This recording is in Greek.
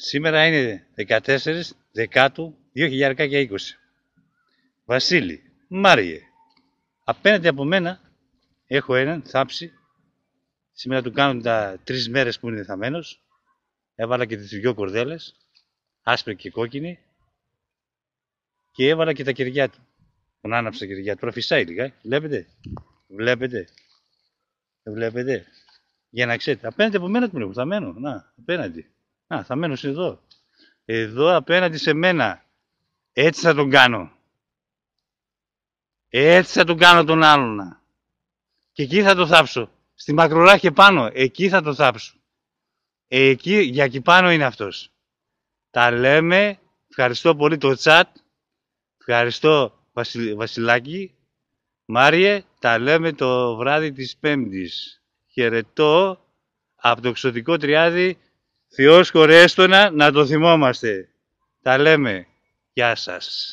Σήμερα είναι 14 Δεκάτου 2020. Βασίλη, Μάριε, απέναντι από μένα έχω έναν θάψη. Σήμερα του κάνουν τα τρεις μέρες που είναι θαμένος. Έβαλα και τις δυο κορδέλες, άσπρη και κόκκινη. Και έβαλα και τα κεριά του. Τον άναψα τα κεριά του. προφυσάει λίγα. Ε. Βλέπετε. Βλέπετε. Βλέπετε. Για να ξέρετε. Απέναντι από μένα του είναι θαμένο. Να, απέναντι. Α, θα μένω εδώ. Εδώ απέναντι σε μένα. Έτσι θα τον κάνω. Έτσι θα τον κάνω τον άλλον. Και εκεί θα το θάψω. Στη μακρορά και πάνω. Εκεί θα το θάψω. Εκεί, για εκεί πάνω είναι αυτός. Τα λέμε. Ευχαριστώ πολύ το τσάτ. Ευχαριστώ Βασιλ, Βασιλάκη. Μάριε, τα λέμε το βράδυ της Πέμπτης. Χαιρετώ από το εξωτικό τριάδι Θεός χωρέστονα να το θυμόμαστε. Τα λέμε. Γεια σας.